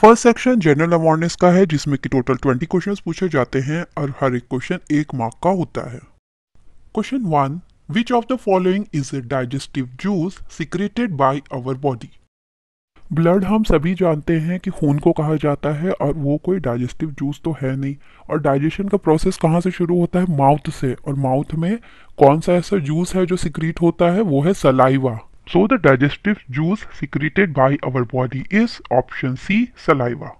First section general awareness का है जिसमें कि टोटल ट्वेंटी क्वेश्चन पूछे जाते हैं और हर एक क्वेश्चन एक मार्क का होता है question one which of the following is a digestive juice secreted by our body blood हम सभी जानते हैं कि खून को कहा जाता है और वो कोई डाइजेस्टिव जूस तो है नहीं और डाइजेशन का प्रोसेस कहाँ से शुरू होता है माउथ से और माउथ में कौन सा ऐसा जूस है जो सिक्रीट होता है वो है saliva So the digestive juice secreted by our body is option C, saliva.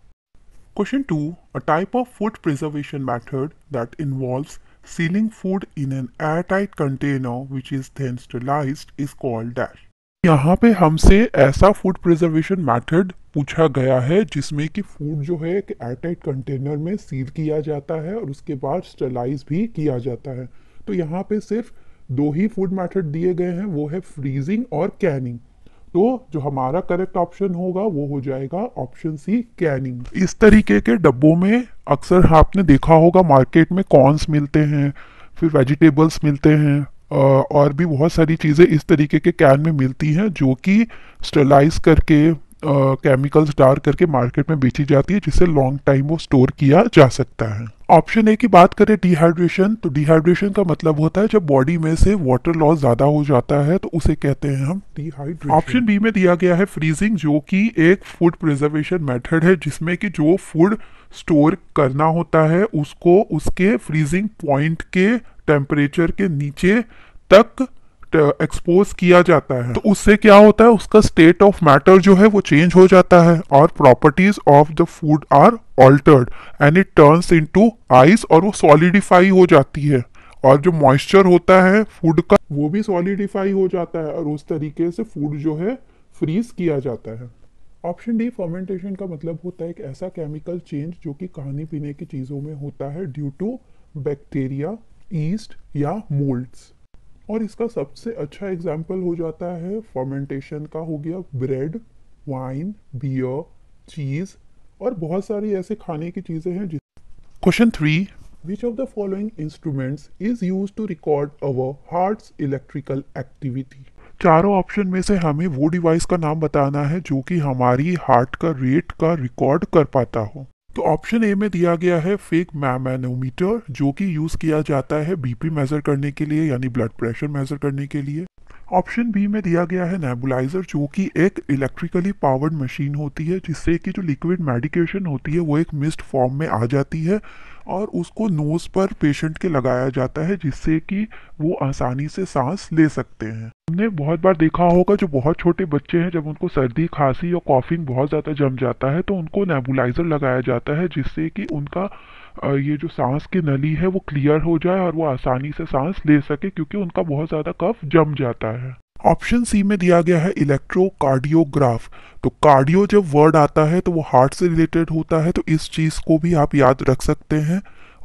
Question 2. A type of food preservation method that involves sealing food in an airtight container which is then sterilized is called dash. यहाँ पे हमसे ऐसा food preservation method पूछा गया है जिसमें कि food जो है कि एयरटाइट कंटेनर में सील किया जाता है और उसके बाद स्टरलाइज भी किया जाता है तो यहाँ पे सिर्फ दो ही फूड मेथड दिए गए हैं वो है फ्रीजिंग और कैनिंग तो जो हमारा करेक्ट ऑप्शन होगा वो हो जाएगा ऑप्शन सी कैनिंग इस तरीके के डब्बों में अक्सर आपने देखा होगा मार्केट में कॉर्न्स मिलते हैं फिर वेजिटेबल्स मिलते हैं और भी बहुत सारी चीज़ें इस तरीके के कैन में मिलती हैं जो कि स्टरलाइज करके केमिकल्स डाल करके मार्केट में बेची जाती है जिसे लॉन्ग टाइम वो स्टोर किया जा सकता है ऑप्शन ए की बात करें डिहाइड्रेशन तो डिहाइड्रेशन का मतलब होता है जब बॉडी में से वाटर लॉस ज्यादा हो जाता है तो उसे कहते हैं हम डिहाइड्रेशन ऑप्शन बी में दिया गया है फ्रीजिंग जो कि एक फूड प्रिजर्वेशन मेथड है जिसमें कि जो फूड स्टोर करना होता है उसको उसके फ्रीजिंग पॉइंट के टेम्परेचर के नीचे तक एक्सपोज uh, किया जाता है तो उससे क्या होता है उसका स्टेट ऑफ मैटर जो है वो चेंज हो जाता है और properties of the food are altered and it turns into ice और वो सॉलिडिफाई हो जाती है और जो मॉइस्चर होता है फूड का वो भी सॉलिडिफाई हो जाता है और उस तरीके से फूड जो है फ्रीज किया जाता है ऑप्शन डी फर्मेंटेशन का मतलब होता है एक ऐसा केमिकल चेंज जो कि खाने पीने की चीज़ों में होता है ड्यू टू बैक्टीरिया ईस्ट या मोल्ड्स और इसका सबसे अच्छा एग्जाम्पल हो जाता है फर्मेंटेशन का हो गया ब्रेड वाइन बियर चीज़ और बहुत सारी ऐसे खाने की चीज़ें हैं जिस question three which of the following instruments is use to record our heart electrical activity चारों ऑप्शन में से हमें वो डिवाइस का नाम बताना है जो कि हमारी हार्ट का रेट का रिकॉर्ड कर पाता हो तो ऑप्शन ए में दिया गया है फेक मैमेनोमीटर जो कि यूज़ किया जाता है बीपी मेज़र करने के लिए यानी ब्लड प्रेशर मेज़र करने के लिए ऑप्शन बी में दिया गया है नेबुलाइजर जो कि एक इलेक्ट्रिकली पावर्ड मशीन होती है जिससे कि जो लिक्विड मेडिकेशन होती है वो एक मिस्ड फॉर्म में आ जाती है और उसको नोज पर पेशेंट के लगाया जाता है जिससे कि वो आसानी से सांस ले सकते हैं हमने बहुत बार देखा होगा जो बहुत छोटे बच्चे हैं जब उनको सर्दी खांसी या कॉफिंग बहुत ज़्यादा जम जाता है तो उनको नेबुलाइज़र लगाया जाता है जिससे कि उनका ये जो सांस की नली है वो क्लियर हो जाए और वो आसानी से सांस ले सके क्योंकि उनका बहुत ज़्यादा कफ जम जाता है ऑप्शन सी में दिया गया है इलेक्ट्रोकार्डियोग्राफ तो कार्डियो जब वर्ड आता है तो वो हार्ट से रिलेटेड होता है तो इस चीज़ को भी आप याद रख सकते हैं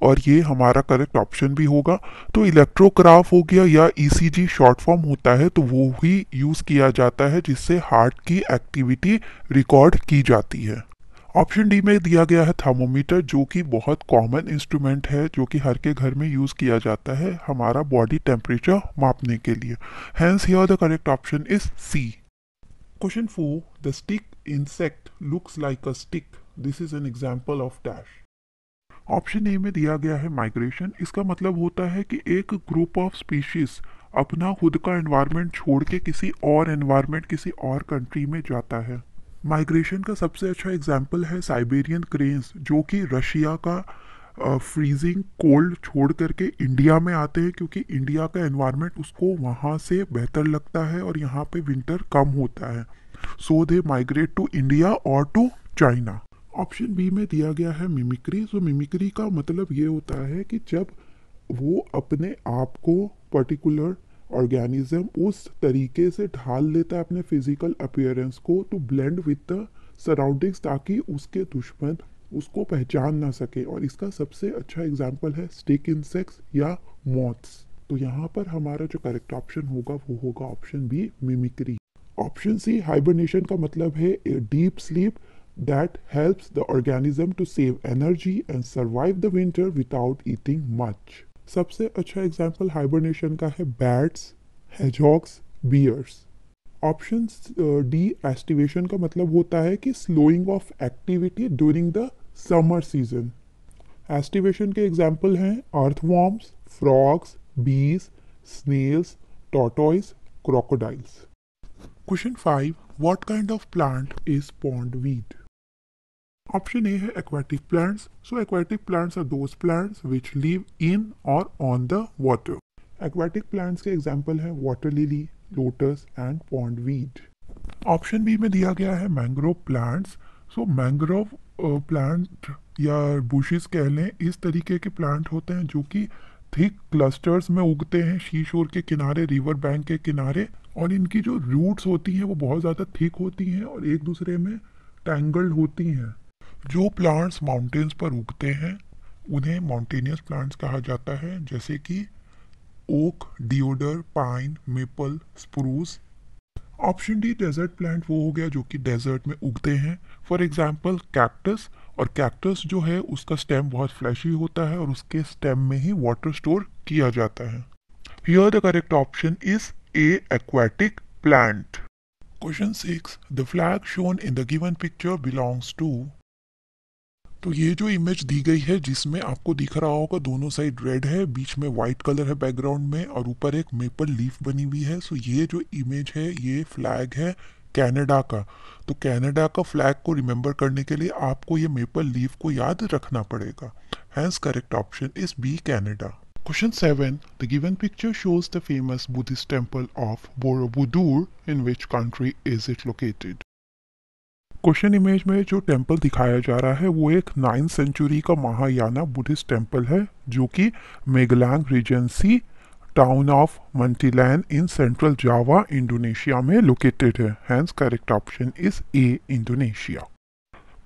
और ये हमारा करेक्ट ऑप्शन भी होगा तो इलेक्ट्रोग्राफ हो गया या ईसीजी शॉर्ट फॉर्म होता है तो वो भी यूज़ किया जाता है जिससे हार्ट की एक्टिविटी रिकॉर्ड की जाती है ऑप्शन डी में दिया गया है थर्मोमीटर जो कि बहुत कॉमन इंस्ट्रूमेंट है जो कि हर के घर में यूज़ किया जाता है हमारा बॉडी टेम्परेचर मापने के लिए hence here the correct option is C question four the stick insect looks like a stick this is an example of dash option A में दिया गया है माइग्रेशन इसका मतलब होता है कि एक ग्रुप ऑफ स्पीशीज अपना खुद का एनवायरनमेंट छोड़ के किसी और एनवायरनमेंट किसी और कंट्री में जाता है माइग्रेशन का सबसे अच्छा एग्जाम्पल है साइबेरियन क्रेन्स जो कि रशिया का फ्रीजिंग uh, कोल्ड छोड़ करके इंडिया में आते हैं क्योंकि इंडिया का एनवायरनमेंट उसको वहाँ से बेहतर लगता है और यहाँ पे विंटर कम होता है so they migrate to India और टू चाइना ऑप्शन बी में दिया गया है मिमिक्री सो मिमिक्री का मतलब ये होता है कि जब वो अपने आप को पर्टिकुलर ऑर्गेनिज्म उस तरीके से ढाल लेता है अपने फिजिकल अपियरेंस को to blend with the surroundings ताकि उसके दुश्मन उसको पहचान ना सके और इसका सबसे अच्छा एग्जाम्पल है स्टिक इंसेक्ट्स या मॉथ्स तो यहाँ पर हमारा जो करेक्ट ऑप्शन होगा वो होगा option B mimicry option C hibernation का मतलब है deep sleep that helps the organism to save energy and survive the winter without eating much सबसे अच्छा एग्जाम्पल हाइबरनेशन का है bats hedgehogs bears option D aestivation का मतलब होता है कि slowing of activity during the summer season aestivation के एग्जाम्पल हैं earthworms frogs bees snails crocodiles question five what kind of plant is pond wheat option A है aquatic plants so aquatic plants are those plants which live in और on the water aquatic plants के example है water lily lotus and pond weed option B में दिया गया है mangrove plants so mangrove plant या bushes कह लें इस तरीके के प्लांट होते हैं जो कि थिक क्लस्टर्स में उगते हैं शीशोर के किनारे रिवर बैंक के किनारे और इनकी जो रूट्स होती हैं वो बहुत ज़्यादा थिक होती हैं और एक दूसरे में टैंगल्ड होती हैं जो प्लांट्स माउंटेन्स पर उगते हैं उन्हें माउंटेनियस प्लांट्स कहा जाता है जैसे कि oak deodar pine maple spruce option D desert plant वो हो गया जो कि डेजर्ट में उगते हैं फॉर एग्जाम्पल कैक्टस और कैक्टस जो है उसका स्टेम बहुत फ्लैशी होता है और उसके स्टेम में ही वाटर स्टोर किया जाता है here the correct option is A aquatic plant question six the flag shown in the given picture belongs to तो ये जो इमेज दी गई है जिसमें आपको दिख रहा होगा दोनों साइड रेड है बीच में व्हाइट कलर है बैकग्राउंड में और ऊपर एक मेपल लीफ बनी हुई है सो ये जो इमेज है ये फ्लैग है कनाडा का तो कनाडा का फ्लैग को रिमेंबर करने के लिए आपको ये मेपल लीफ को याद रखना पड़ेगा hence correct option is B Canada question seven the given picture shows the famous Buddhist temple of Borobudur in which country is it located question image में जो टेंपल दिखाया जा रहा है वो एक नाइन्थ सेंचुरी का महायाना बुद्धिस्ट टेंपल है जो कि Magelang regency town of Muntilan in central Java Indonesia में लोकेटेड है hence correct option is A Indonesia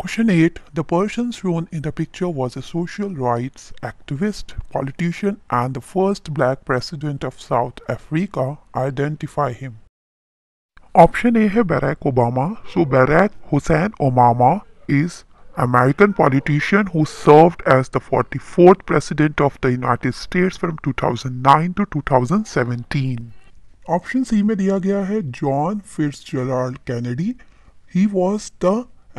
question eight the person shown in the picture was a social right activist politician and the first black president of South Africa identify him option A है Barack Obama so Barack Hussein Obama is American politician who serve as the forty fourth president of the United States from 2009 to 2017 option C में दिया गया है John Fitzgerald Kennedy he was the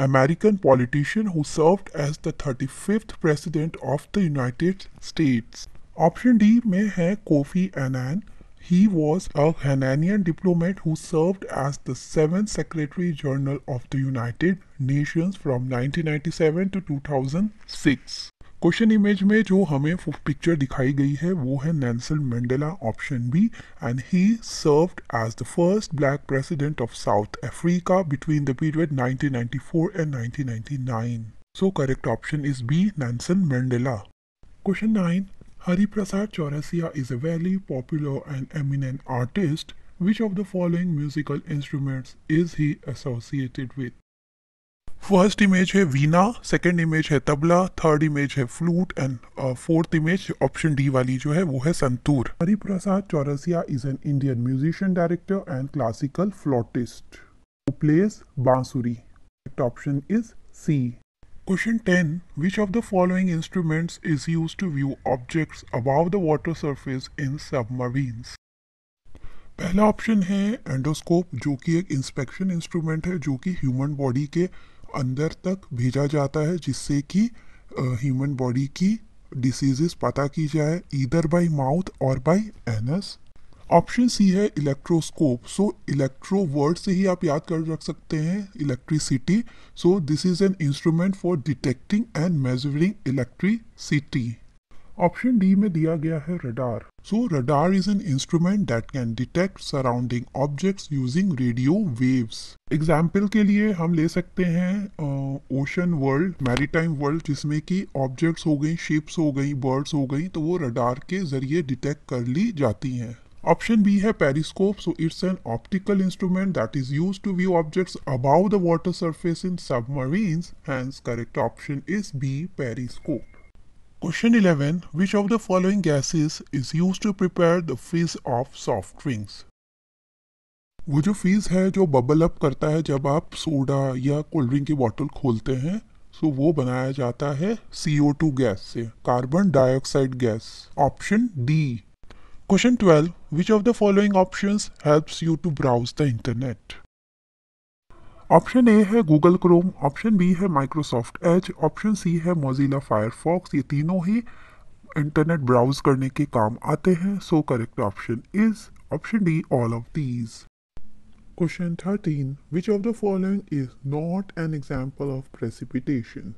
American politician who serve as the thirty fifth president of the United States option D में है Kofi Annan He was a Ghanaian diplomat who served as the 7th Secretary General of the United Nations from 1997 to 2006. Question image में जो हमें picture दिखाई गई है वो है Nelson Mandela option B and he served as the first black president of South Africa between the period 1994 and 1999 so correct option is B Nelson Mandela question nine Hariprasad Chaurasia is a very popular and eminent artist. Which of the following musical instruments is he associated with? First image है Veena, second image है tabla, third image है flute and uh, fourth image option D वाली जो है वो है santoor. Hariprasad Chaurasia is an Indian musician, director and classical flautist who plays बांसुरी। Option is C. Question 10. Which of the following instruments is used to view objects above the water surface in submarines? पहला option है endoscope जो कि एक inspection instrument है जो कि human body के अंदर तक भेजा जाता है जिससे कि ह्यूमन बॉडी की डिसीजेस पता की जाए ईदर बाय माउथ और बाय एनस ऑप्शन सी है इलेक्ट्रोस्कोप सो इलेक्ट्रो वर्ड से ही आप याद कर रख सकते हैं electricity so this is an instrument for detecting and measuring electricity option D में दिया गया है radar so radar is an instrument that can detect surrounding objects using radio waves example के लिए हम ले सकते हैं ओशन वर्ल्ड मैरीटाइम वर्ल्ड जिसमें कि ऑब्जेक्ट्स हो गई शिप्स हो गई बर्ड्स हो गई तो वो रडार के जरिए डिटेक्ट कर ली जाती हैं ऑप्शन बी है periscope so it's an optical instrument that is use to view objects above the water surface in sub hence correct option is B periscope question eleven which of the following gases is use to prepare the fizz of soft drinks वो जो fees है जो bubble up करता है जब आप soda या cold drink की बॉटल खोलते हैं सो वो बनाया जाता है सीओ टू गैस से carbon dioxide gas option D Question 12. Which of the following options helps you to browse the internet? Option A है Google Chrome, Option B है Microsoft Edge, Option C है Mozilla Firefox. ये तीनों ही internet browse करने के काम आते हैं so correct option is option D all of these Question 13. Which of the following is not an example of precipitation?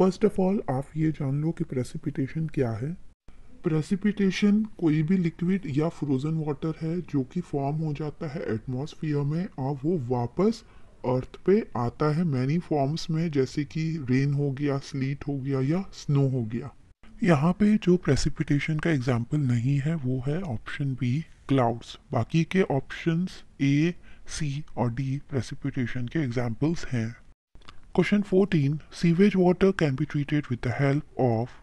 First of all, आप ये जान लो कि precipitation क्या है प्रेसिपिटेशन कोई भी लिक्विड या फ्रोजन वाटर है जो कि फॉर्म हो जाता है एटमॉस्फेयर में और वो वापस अर्थ पे आता है मैनी फॉर्म्स में जैसे कि रेन हो गया स्लीट हो गया या स्नो हो गया यहाँ पे जो प्रेसिपिटेशन का एग्जाम्पल नहीं है वो है ऑप्शन बी क्लाउड्स बाकी के ऑप्शंस ए सी और डी प्रेसिपिटेशन के एग्जाम्पल्स हैं question fourteen sewage water can be treated with the help of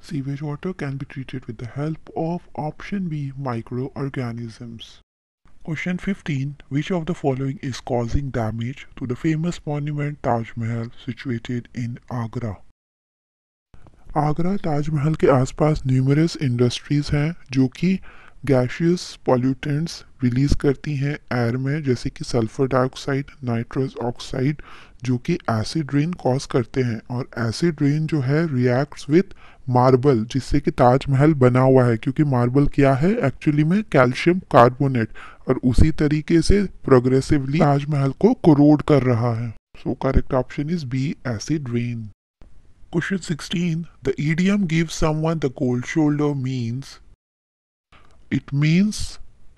Sewage water can be treated with the help of option B microorganisms. Question 15. Which of the following is causing damage to the famous monument Taj Mahal situated in Agra? Agra Taj Mahal ke आसपास numerous industries hain jo ki gaseous pollutants release karti hain air mein jaise ki sulfur dioxide, nitrous oxide, जो कि acid rain cause करते हैं और acid rain जो है reacts with marble जिससे कि ताजमहल बना हुआ है क्योंकि मार्बल क्या है एक्चुअली में कैल्शियम कार्बोनेट और उसी तरीके से प्रोग्रेसिवली ताजमहल को करोड कर रहा है so correct option is B acid rain question sixteen The idiom gives someone the cold shoulder means it means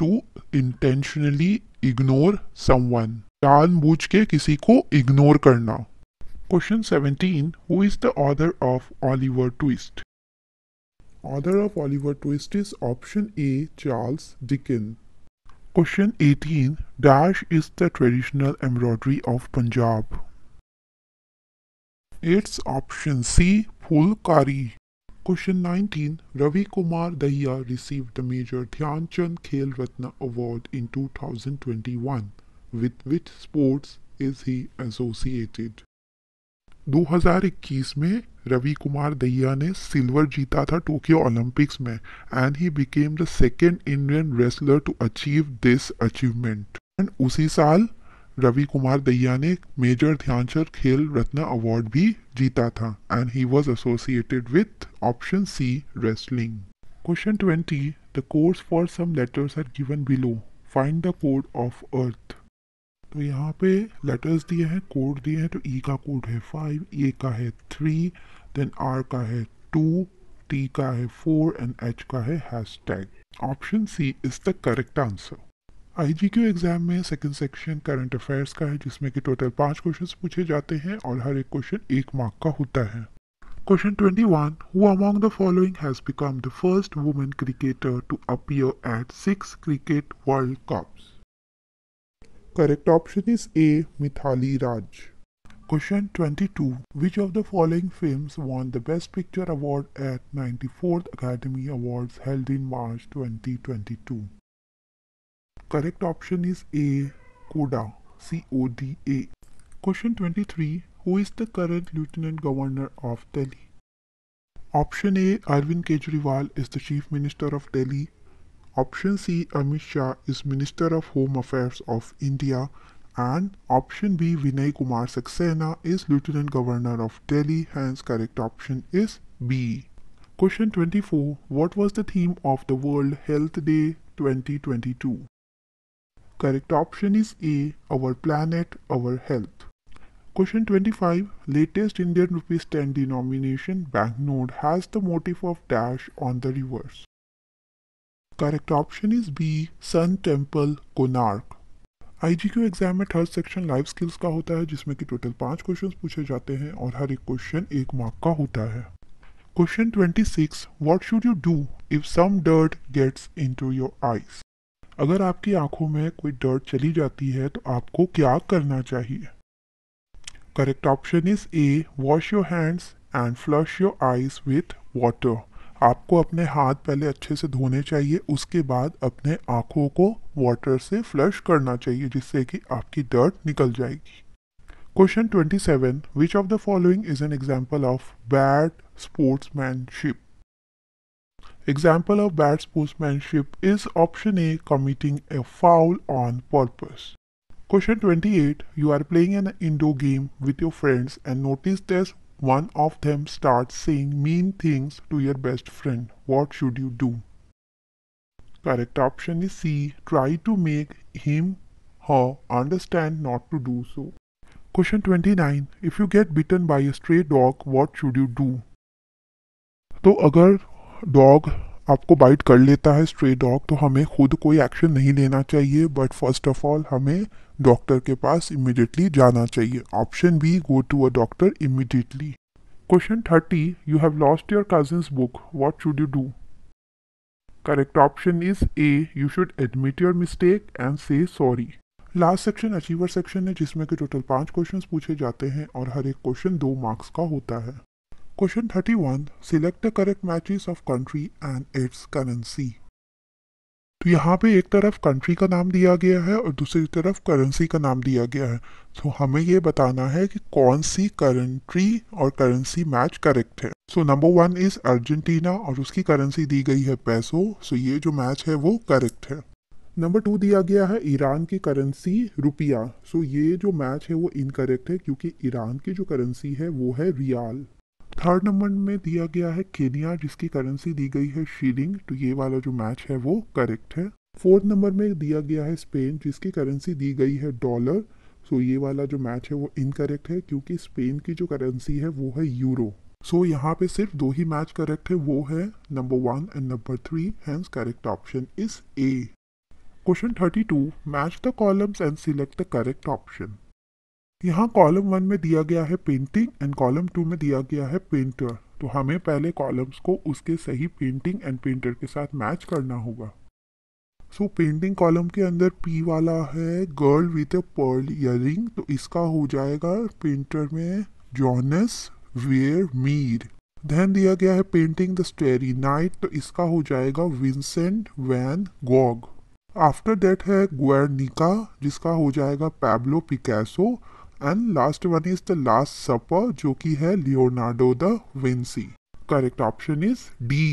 to intentionally ignore someone. जानबूझ के किसी को इग्नोर करना question seventeen who is the author of Oliver Twist author of Oliver Twist is option A Charles Dickens question eighteen dash is the traditional embroidery of Punjab it's option C कारी question nineteen Ravi Kumar Dahiya receive the major Dhyanchand Khel Ratna award in two thousand twenty one with which sports is he associated? 2021 में रवि कुमार दहिया ने silver जीता था Tokyo Olympics में and he became the second Indian wrestler to achieve this achievement and उसी साल रवि कुमार दहिया ने major Dhyanchand Khel Ratna award भी जीता था and he was associated with option C wrestling question twenty the codes for some letters are given below find the code of earth तो यहाँ पे letters दिए हैं कोड दिए हैं तो ई e का कोड है फाइव ए का है थ्री देन आर का है टू टी का है फोर एंड एच का है hashtag option C is the correct answer I G Q exam में सेकेंड सेक्शन करंट अफेयर्स का है जिसमें कि टोटल पांच क्वेश्चन पूछे जाते हैं और हर एक क्वेश्चन एक मार्क का होता है question twenty one who among the following has become the first women cricketer to appear at six cricket world cups Correct option is A. Mithali Raj. Question 22. Which of the following films won the Best Picture Award at 94th Academy Awards held in March 2022? Correct option is A. Coda. C-O-D-A. Question 23. Who is the current Lieutenant Governor of Delhi? Option A. Arvind Kejriwal is the Chief Minister of Delhi. Option C Amit Shah is Minister of Home Affairs of India and option B Vinay Kumar Saxena is Lieutenant Governor of Delhi hence correct option is B. Question 24 What was the theme of the World Health Day 2022? Correct option is A Our Planet Our Health. Question 25 Latest Indian rupees 10 denomination banknote has the motif of dash on the reverse. Correct option is B, Sun Temple, Konark IGQ exam में third section life skills का होता है जिसमें कि total पांच questions पूछे जाते हैं और हर एक question एक mark का होता है Question 26 What should you do if some dirt gets into your eyes? अगर आपकी आंखों में कोई dirt चली जाती है तो आपको क्या करना चाहिए correct option is A wash your hands and flush your eyes with water आपको अपने हाथ पहले अच्छे से धोने चाहिए उसके बाद अपने आँखों को वाटर से फ्लश करना चाहिए जिससे कि आपकी डर्ट निकल जाएगी question 27 seven which of the following is an example of bad sportsmanship example of bad sportsmanship is option A committing a foul on purpose question 28 you are playing an indoor game with your friends and notice this one of them starts saying mean things to your best friend. What should you do? Correct option is C. Try to make him her understand not to do so. Question 29. If you get bitten by a stray dog, what should you do? तो अगर dog आपको bite कर लेता है stray dog तो हमें खुद कोई एक्शन नहीं लेना चाहिए बट फर्स्ट ऑफ ऑल हमें डॉक्टर के पास इमिडिएटली जाना चाहिए option B go to a doctor immediately question thirty you have lost your cousin's book what should you do correct option is A you should admit your mistake and say sorry last section achiever section है जिसमें के total पांच questions पूछे जाते हैं और हर एक question दो मार्क्स का होता है question thirty one select the correct matches of country and its currency तो यहाँ पे एक तरफ कंट्री का नाम दिया गया है और दूसरी तरफ करेंसी का नाम दिया गया है सो तो so, हमें ये बताना है कि कौन सी कंट्री और करेंसी मैच करेक्ट है so number one is Argentina और उसकी करेंसी दी गई है पैसो सो so ये जो मैच है वो करेक्ट है नंबर टू दिया गया है ईरान की करेंसी रुपया सो so, ये जो मैच है वो इनकरेक्ट है क्योंकि ईरान की जो करेंसी है वो है रियाल थर्ड नंबर में दिया गया है केनिया जिसकी करेंसी दी गई है शीलिंग तो ये वाला जो मैच है वो करेक्ट है फोर्थ नंबर में दिया गया है स्पेन जिसकी करेंसी दी गई है डॉलर सो ये वाला जो मैच है वो इनकरेक्ट है क्योंकि स्पेन की जो करेंसी है वो है यूरो सो so, यहाँ पे सिर्फ दो ही मैच करेक्ट है वो है number one and number three hence correct option is A question thirty two match the columns and select the correct option यहाँ कॉलम वन में दिया गया है पेंटिंग एंड कॉलम टू में दिया गया है पेंटर तो हमें पहले कॉलम्स को उसके सही पेंटिंग एंड पेंटर के साथ मैच करना होगा सो पेंटिंग कॉलम के अंदर पी वाला है girl with a pearl ear तो इसका हो जाएगा पेंटर में जॉनस वेयर मीर धैन दिया गया है पेंटिंग द स्टेरी नाइट तो इसका हो जाएगा Vincent van Gogh after that है ग्वेरनिका जिसका हो जाएगा Pablo Picasso and last one is the last supper जो कि है Leonardo da Vinci correct option is D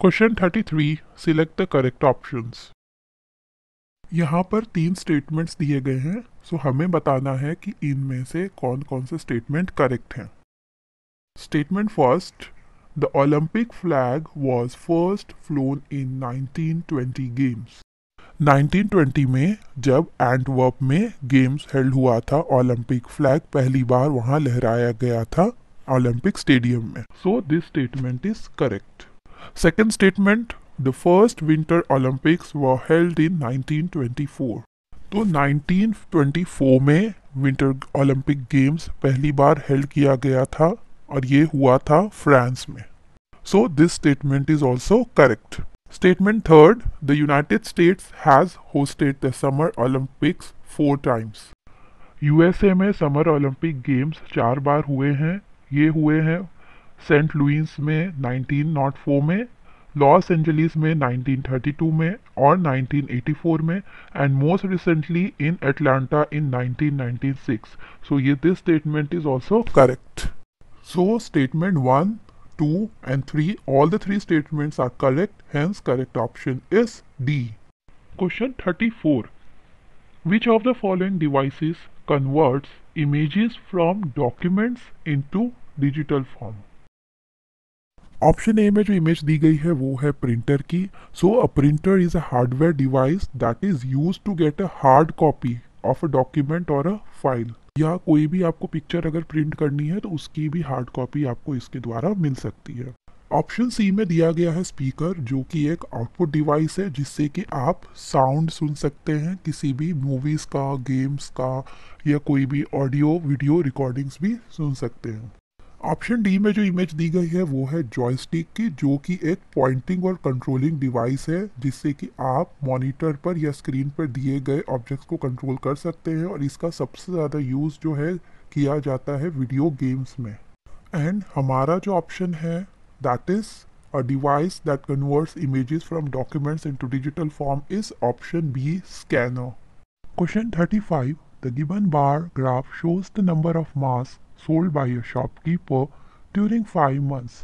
question thirty three select the correct option यहाँ पर तीन स्टेटमेंट्स दिए गए हैं सो so हमें बताना है कि इनमें से कौन कौन से स्टेटमेंट करेक्ट हैं statement first The flag was first flown in nineteen 1920 games 1920 में जब एंटवर्प में गेम्स हेल्ड हुआ था ओलंपिक फ्लैग पहली बार वहां लहराया गया था ओलंपिक स्टेडियम में so this statement is correct second statement the first winter Olympics were held in 1924 तो 1924 में विंटर ओलंपिक गेम्स पहली बार हेल्ड किया गया था और ये हुआ था फ्रांस में so this statement is also correct Statement third, the United States has hosted the Summer Olympics four times. USA Summer Olympic Games चार बार हुए हैं ये हुए हैं सेंट लुइंस में 1904 में लॉस एंजलिस में 1932 में और 1984 में and most recently in Atlanta in 1996 So, ये this statement is also correct. So, statement one. 2 and 3 all the three statements are correct hence correct option is D. Question 34. Which of the following devices converts images from documents into digital form? Option A, जो image दी गई है वो है printer की So a printer is a hardware device that is used to get a hard copy of a document or a file. या कोई भी आपको पिक्चर अगर प्रिंट करनी है तो उसकी भी हार्ड कॉपी आपको इसके द्वारा मिल सकती है ऑप्शन सी में दिया गया है स्पीकर जो कि एक आउटपुट डिवाइस है जिससे कि आप साउंड सुन सकते हैं किसी भी मूवीज़ का गेम्स का या कोई भी ऑडियो वीडियो रिकॉर्डिंग्स भी सुन सकते हैं ऑप्शन डी में जो इमेज दी गई है वो है जॉयस्टिक की जो कि एक पॉइंटिंग और कंट्रोलिंग डिवाइस है जिससे कि आप मॉनिटर पर या स्क्रीन पर दिए गए ऑब्जेक्ट्स को कंट्रोल कर सकते हैं और इसका सबसे ज़्यादा यूज़ जो है किया जाता है वीडियो गेम्स में एंड हमारा जो ऑप्शन है that is a device that converts converts images documents in digital form is option B B question thirty five the given bar graph shows the number of mask sold by your shopkeeper during 5 months.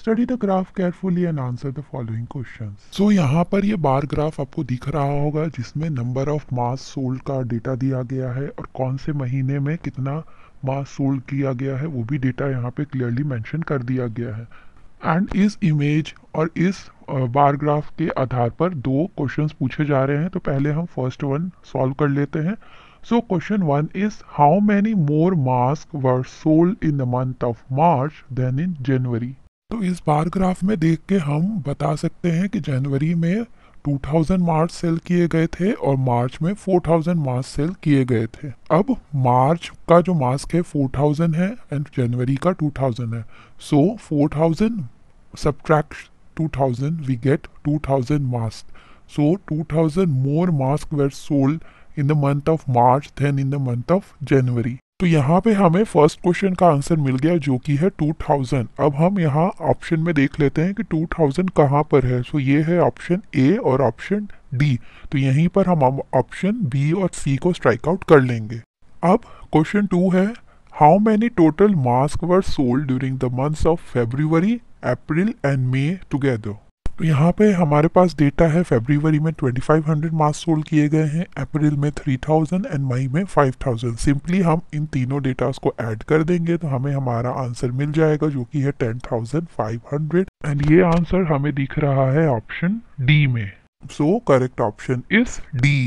study the graph carefully and answer the following questions so yahan par ye bar graph aapko dikh raha hoga jisme number of mass sold ka data diya gaya hai aur kaun se mahine mein kitna mass sold kiya gaya hai वो भी data यहाँ पे clearly mention kar diya gaya hai and इस image और इस bar graph के आधार पर दो क्वेश्चंस पूछे जा रहे हैं तो पहले हम फर्स्ट वन सॉल्व कर लेते हैं So question 1 is how many more masks were sold in the month of March than in January? तो इस ग्राफ में देख के हम बता सकते हैं कि जनवरी में 2000 मार्च सेल किए गए थे और मार्च में 4000 मास्क सेल किए गए थे अब मार्च का जो मास्क है 4000 है एंड जनवरी का 2000 है so so, 4000 subtract 2000 we get 2000 mask so two 2000 more mask were sold in the month of March then in the month of January तो यहाँ पे हमें फर्स्ट क्वेश्चन का आंसर मिल गया जो कि है 2000 अब हम यहाँ ऑप्शन में देख लेते हैं कि 2000 कहाँ पर है सो so ये है ऑप्शन ए और ऑप्शन डी तो यहीं पर हम ऑप्शन बी और सी को स्ट्राइक आउट कर लेंगे अब क्वेश्चन टू है how many total mask were sold during the months of February April and May together तो यहाँ पे हमारे पास डेटा है फेबरवरी में 2500 मास्क सोल्ड किए गए हैं अप्रैल में 3000 एंड मई में 5000 सिंपली हम इन तीनों डेटास को ऐड कर देंगे तो हमें हमारा आंसर मिल जाएगा जो कि है 10,500 एंड ये आंसर हमें दिख रहा है ऑप्शन डी में so correct option is D